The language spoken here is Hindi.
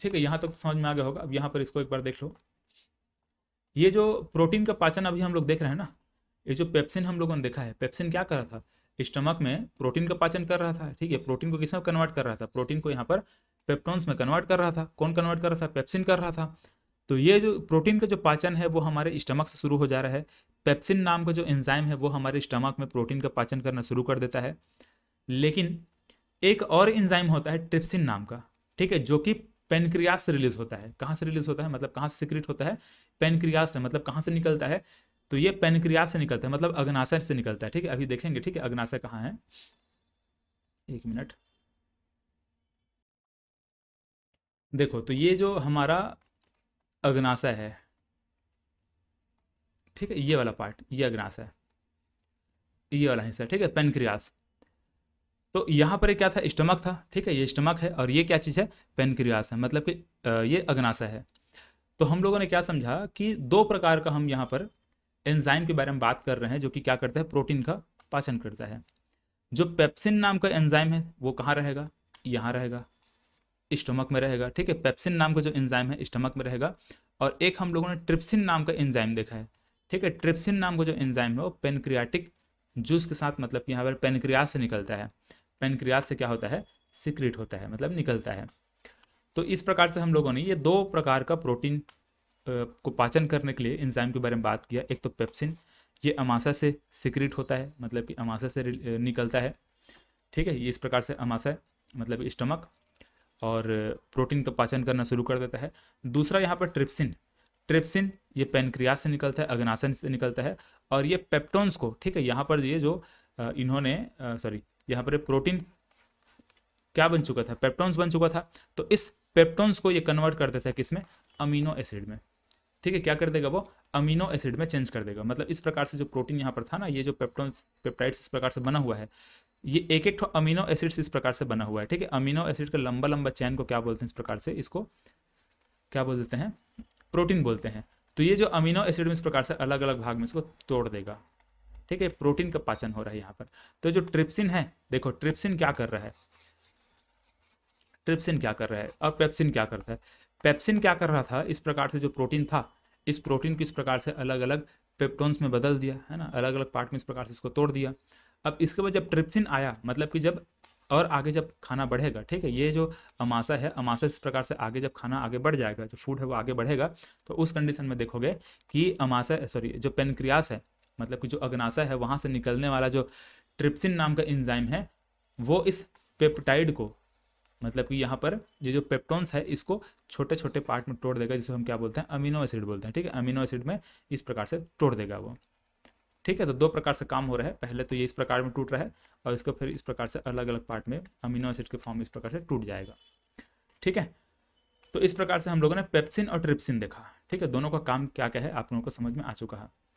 ठीक है यहाँ तक तो समझ में आ गया होगा अब यहाँ पर इसको एक बार देख लो ये जो प्रोटीन का पाचन अभी हम लोग देख रहे हैं ना ये जो पेप्सिन हम लोगों ने देखा है पेप्सिन क्या कर रहा था स्टमक में प्रोटीन का पाचन कर रहा था ठीक है प्रोटीन को में कन्वर्ट कर रहा था प्रोटीन को यहाँ पर पेप्टोन्स में कन्वर्ट कर रहा था कौन कन्वर्ट कर रहा था पेप्सिन कर रहा था तो ये जो प्रोटीन का जो पाचन है वो हमारे स्टमक से शुरू हो जा रहा है पेप्सिन नाम का जो एंजाइम है वो हमारे स्टमक में प्रोटीन का पाचन करना शुरू कर देता है लेकिन एक और एंजाइम होता है ट्रिप्सिन नाम का ठीक है जो कि पेनक्रियास से रिलीज होता है कहाँ से रिलीज होता है मतलब कहाँ से सिक्रेट होता है पेनक्रियास से मतलब कहाँ से निकलता है तो ये पेनक्रियास से निकलता है मतलब अग्नाशय से निकलता है ठीक है अभी देखेंगे ठीक है अग्नाशय कहाँ है एक मिनट देखो तो ये जो हमारा अग्नाशय है ठीक है ये वाला पार्ट ये अग्नाशय ये वाला हिस्सा ठीक है पेनक्रियास तो यहाँ पर क्या था स्टमक था ठीक है ये स्टमक है और ये क्या चीज़ है पेनक्रियास है मतलब कि ये अग्नाशय है तो हम लोगों ने क्या समझा कि दो प्रकार का हम यहाँ पर एंजाइम के बारे में बात कर रहे हैं जो कि क्या करता है प्रोटीन का पाचन करता है जो पेप्सिन नाम का एंजाइम है वो कहाँ रहेगा यहाँ रहेगा स्टमक में रहेगा ठीक है पेप्सिन नाम का जो एंजाइम है स्टमक में रहेगा और एक हम लोगों ने ट्रिप्सिन नाम का एंजाइम देखा है ठीक है ट्रिप्सिन नाम का जो एंजाइम है वो पेनक्रियाटिक जूस के साथ मतलब यहाँ पर पेनक्रियास से निकलता है पेनक्रियाज से क्या होता है सिक्रिट होता है मतलब निकलता है तो इस प्रकार से हम लोगों ने ये दो प्रकार का प्रोटीन को पाचन करने के लिए इंजाम के बारे में बात किया एक तो पेप्सिन ये अमाशा से सिक्रिट होता है मतलब कि अमाशा से निकलता है ठीक है ये इस प्रकार से अमाशा मतलब स्टमक और प्रोटीन का पाचन करना शुरू कर देता है दूसरा यहाँ पर ट्रिप्सिन ट्रिप्सिन ये पेनक्रियाज से निकलता है अग्नाशन से निकलता है और ये पेप्टोन्स को ठीक है यहाँ पर ये जो इन्होंने सॉरी यहाँ पर प्रोटीन क्या बन चुका था पेप्टॉन्स बन चुका था तो इस पेप्टॉन्स को ये कन्वर्ट कर देता है किसमें अमीनो एसिड में ठीक है क्या कर देगा वो अमीनो एसिड में चेंज कर देगा मतलब इस प्रकार से जो प्रोटीन यहाँ पर था ना ये जो पेप्टॉन्स पेप्टाइड्स इस प्रकार से बना हुआ है ये एक एक अमीनो एसिड्स इस प्रकार से बना हुआ है ठीक है अमीनो एसिड का लंबा लंबा चैन को क्या बोलते हैं इस प्रकार से इसको क्या बोल देते हैं प्रोटीन बोलते हैं तो ये जो अमीनो एसिड में इस प्रकार से अलग अलग भाग में इसको तोड़ देगा ठीक है प्रोटीन का पाचन हो रहा है यहाँ पर तो जो ट्रिप्सिन है देखो ट्रिप्सिन क्या कर रहा है ट्रिप्सिन क्या कर रहा है और पेप्सिन क्या करता है पेप्सिन क्या कर रहा था इस प्रकार से जो प्रोटीन था इस प्रोटीन को इस प्रकार से अलग अलग पेप्टोन्स में बदल दिया है ना अलग अलग पार्ट में इस प्रकार से इसको तोड़ दिया अब इसके बाद जब ट्रिप्सिन आया मतलब कि जब और आगे जब खाना बढ़ेगा ठीक है ये जो अमाशा है अमाशा इस प्रकार से आगे जब खाना आगे बढ़ जाएगा जो फूड है वो आगे बढ़ेगा तो उस कंडीशन में देखोगे कि अमाशा सॉरी जो पेनक्रियास है मतलब कि जो अग्नाशय है वहाँ से निकलने वाला जो ट्रिप्सिन नाम का इंजाइम है वो इस पेप्टाइड को मतलब कि यहाँ पर ये जो पेप्टोन्स है इसको छोटे छोटे पार्ट में तोड़ देगा जिसको हम क्या बोलते हैं अमीनो एसिड बोलते हैं ठीक है अमीनो एसिड में इस प्रकार से तोड़ देगा वो ठीक है तो दो प्रकार से काम हो रहा है पहले तो ये इस प्रकार में टूट रहा है और इसको फिर इस प्रकार से अलग अलग पार्ट में अमीनो एसिड के फॉर्म इस प्रकार से टूट जाएगा ठीक है तो इस प्रकार से हम लोगों ने पेप्सिन और ट्रिप्सिन देखा ठीक है दोनों का काम क्या क्या है आप लोगों को समझ में आ चुका है